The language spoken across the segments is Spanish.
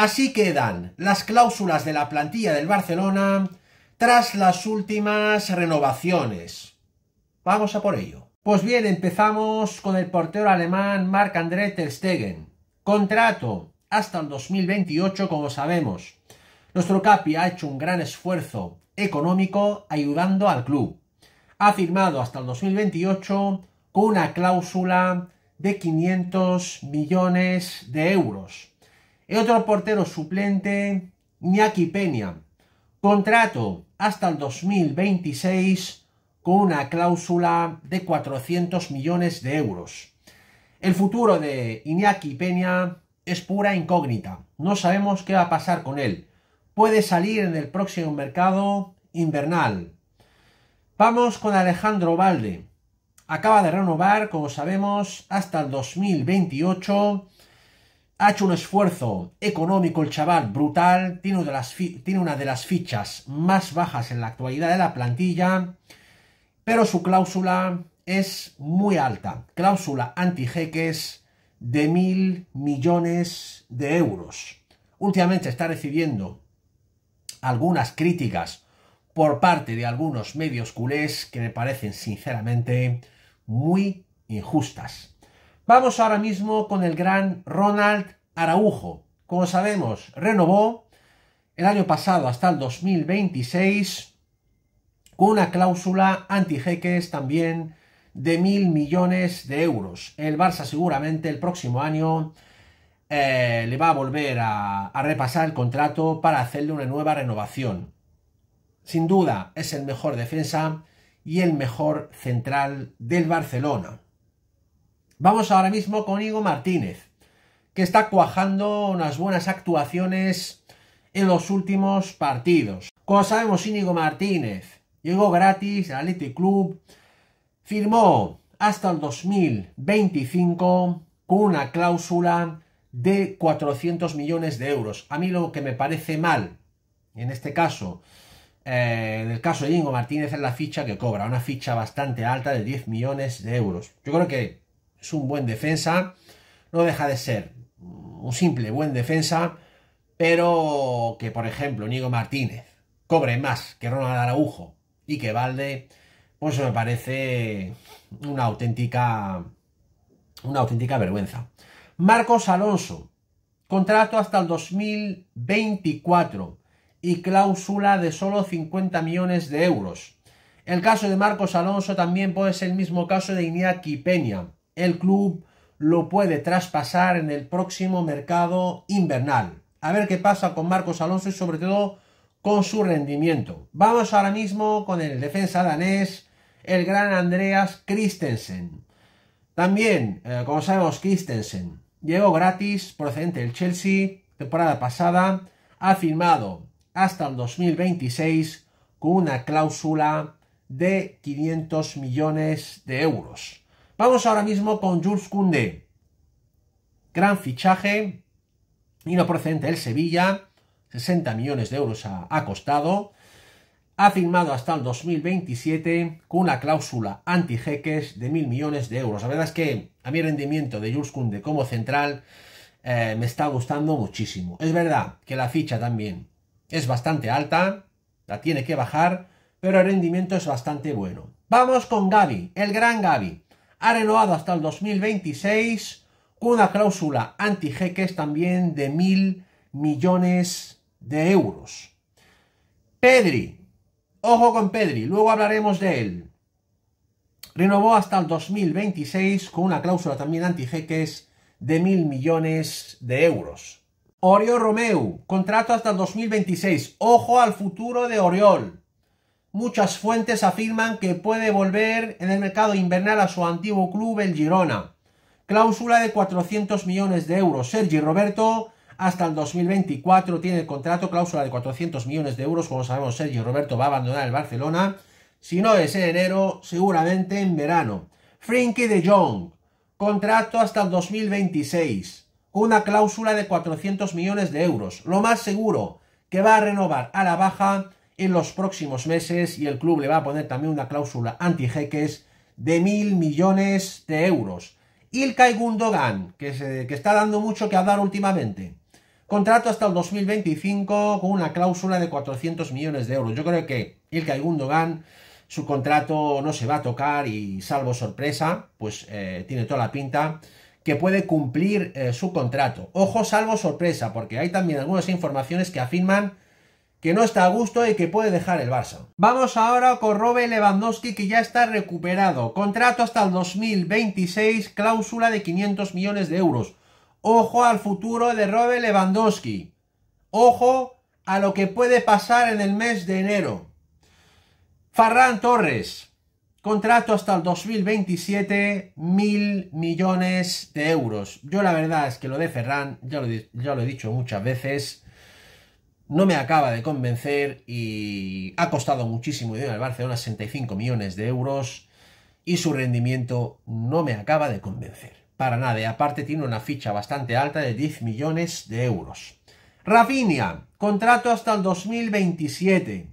Así quedan las cláusulas de la plantilla del Barcelona tras las últimas renovaciones. Vamos a por ello. Pues bien, empezamos con el portero alemán Marc-André Ter Stegen. Contrato hasta el 2028, como sabemos. Nuestro Capi ha hecho un gran esfuerzo económico ayudando al club. Ha firmado hasta el 2028 con una cláusula de 500 millones de euros. Y otro portero suplente, Iñaki Peña. Contrato hasta el 2026 con una cláusula de 400 millones de euros. El futuro de Iñaki Peña es pura incógnita. No sabemos qué va a pasar con él. Puede salir en el próximo mercado invernal. Vamos con Alejandro Valde. Acaba de renovar, como sabemos, hasta el 2028 ha hecho un esfuerzo económico el chaval, brutal. Tiene una, de las fichas más bajas en la actualidad de la plantilla. Pero su cláusula es muy alta. Cláusula anti-jeques de mil millones de euros. Últimamente está recibiendo algunas críticas por parte de algunos medios culés que me parecen sinceramente muy injustas. Vamos ahora mismo con el gran Ronald Araujo. Como sabemos, renovó el año pasado hasta el 2026 con una cláusula antijeques también de mil millones de euros. El Barça seguramente el próximo año eh, le va a volver a repasar el contrato para hacerle una nueva renovación. Sin duda es el mejor defensa y el mejor central del Barcelona. Vamos ahora mismo con Igo Martínez, que está cuajando unas buenas actuaciones en los últimos partidos. Como sabemos, Íñigo Martínez llegó gratis al Athletic Club, firmó hasta el 2025 con una cláusula de 400 millones de euros. A mí lo que me parece mal, en este caso, eh, en el caso de Íñigo Martínez, es la ficha que cobra, una ficha bastante alta de 10 millones de euros. Yo creo que es un buen defensa, no deja de ser un simple buen defensa, pero que, por ejemplo, Nigo Martínez cobre más que Ronald Araujo y que Valde, pues me parece una auténtica, una auténtica vergüenza. Marcos Alonso, contrato hasta el 2024 y cláusula de solo 50 millones de euros. El caso de Marcos Alonso también puede ser el mismo caso de Iñaki Peña el club lo puede traspasar en el próximo mercado invernal. A ver qué pasa con Marcos Alonso y sobre todo con su rendimiento. Vamos ahora mismo con el defensa danés, el gran Andreas Christensen. También, eh, como sabemos, Christensen llegó gratis procedente del Chelsea temporada pasada, ha firmado hasta el 2026 con una cláusula de 500 millones de euros. Vamos ahora mismo con Jules Kunde. Gran fichaje, y procedente del Sevilla, 60 millones de euros ha, costado. Ha firmado hasta el 2027 con una cláusula anti-jeques de mil millones de euros. La verdad es que a mi rendimiento de Jules Kunde como central eh, me está gustando muchísimo. Es verdad que la ficha también es bastante alta, la tiene que bajar, pero el rendimiento es bastante bueno. Vamos con Gaby, el gran Gaby ha renovado hasta el 2026 con una cláusula anti-jeques también de mil millones de euros. Pedri, ojo con Pedri, luego hablaremos de él. Renovó hasta el 2026 con una cláusula también anti-jeques de mil millones de euros. Oriol Romeu, contrato hasta el 2026. Ojo al futuro de Oriol. Muchas fuentes afirman que puede volver en el mercado invernal a su antiguo club, el Girona. Cláusula de 400 millones de euros. Sergi Roberto hasta el 2024 tiene el contrato, cláusula de 400 millones de euros. Como sabemos, Sergi Roberto va a abandonar el Barcelona. Si no es en enero, seguramente en verano. Frenkie de Jong, contrato hasta el 2026. Una cláusula de 400 millones de euros. Lo más seguro que va a renovar a la baja en los próximos meses y el club le va a poner también una cláusula anti-jeques de mil millones de euros. Ilkay Gundogan, que, se, que está dando mucho que hablar últimamente. Contrato hasta el 2025 con una cláusula de 400 millones de euros. Yo creo que Ilkay Gundogan, su contrato no se va a tocar y salvo sorpresa, pues eh, tiene toda la pinta que puede cumplir eh, su contrato. Ojo, salvo sorpresa, porque hay también algunas informaciones que afirman que no está a gusto y que puede dejar el Barça. Vamos ahora con Robert Lewandowski que ya está recuperado. Contrato hasta el 2026, cláusula de 500 millones de euros. Ojo al futuro de Robert Lewandowski. Ojo a lo que puede pasar en el mes de enero. Farran Torres. Contrato hasta el 2027, mil millones de euros. Yo la verdad es que lo de Ferran, ya ya lo he dicho muchas veces, no me acaba de convencer y ha costado muchísimo dinero al Barcelona, 65 millones de euros, y su rendimiento no me acaba de convencer. Para nada, y aparte tiene una ficha bastante alta de 10 millones de euros. Rafinha, contrato hasta el 2027.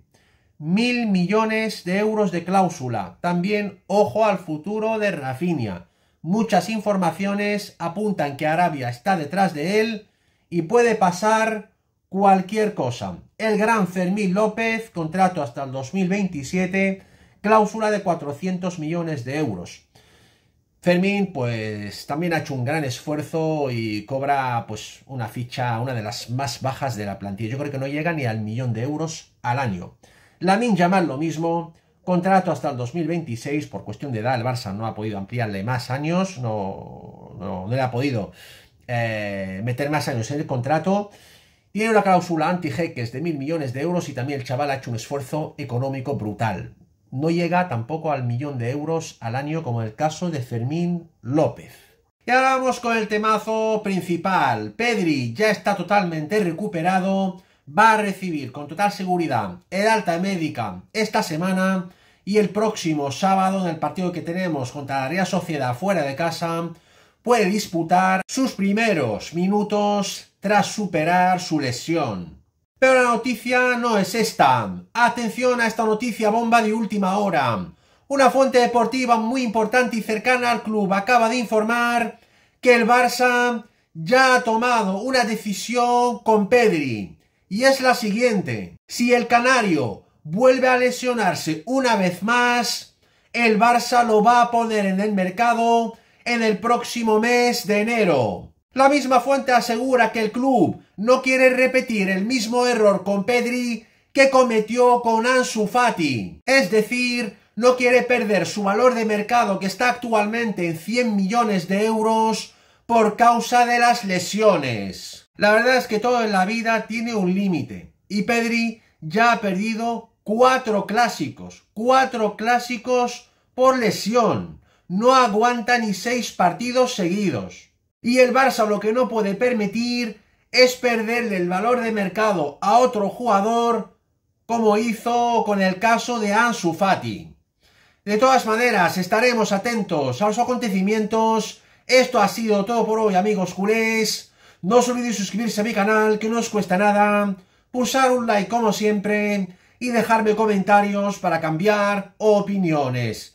Mil millones de euros de cláusula. También ojo al futuro de Rafinha. Muchas informaciones apuntan que Arabia está detrás de él y puede pasar cualquier cosa. El gran Fermín López, contrato hasta el 2027, cláusula de 400 millones de euros. Fermín, pues también ha hecho un gran esfuerzo y cobra pues una ficha, una de las más bajas de la plantilla. Yo creo que no llega ni al millón de euros al año. Lamin Yamal lo mismo, contrato hasta el 2026, por cuestión de edad el Barça no ha podido ampliarle más años, no, no, le ha podido eh, meter más años en el contrato. Tiene una cláusula anti-jeques de mil millones de euros y también el chaval ha hecho un esfuerzo económico brutal. No llega tampoco al millón de euros al año como en el caso de Fermín López. Y ahora vamos con el temazo principal. Pedri ya está totalmente recuperado, va a recibir con total seguridad el alta médica esta semana y el próximo sábado en el partido que tenemos contra la Real Sociedad fuera de casa puede disputar sus primeros minutos tras superar su lesión. Pero la noticia no es esta. Atención a esta noticia bomba de última hora. Una fuente deportiva muy importante y cercana al club acaba de informar que el Barça ya ha tomado una decisión con Pedri. Y es la siguiente. Si el Canario vuelve a lesionarse una vez más, el Barça lo va a poner en el mercado en el próximo mes de enero. La misma fuente asegura que el club no quiere repetir el mismo error con Pedri que cometió con Ansu Fati. Es decir, no quiere perder su valor de mercado que está actualmente en 100 millones de euros por causa de las lesiones. La verdad es que todo en la vida tiene un límite y Pedri ya ha perdido cuatro clásicos, cuatro clásicos por lesión no aguanta ni seis partidos seguidos. Y el Barça lo que no puede permitir es perderle el valor de mercado a otro jugador como hizo con el caso de Ansu Fati. De todas maneras, estaremos atentos a los acontecimientos. Esto ha sido todo por hoy, amigos culés. No os olvidéis suscribirse a mi canal, que no os cuesta nada. Pulsar un like como siempre y dejarme comentarios para cambiar opiniones.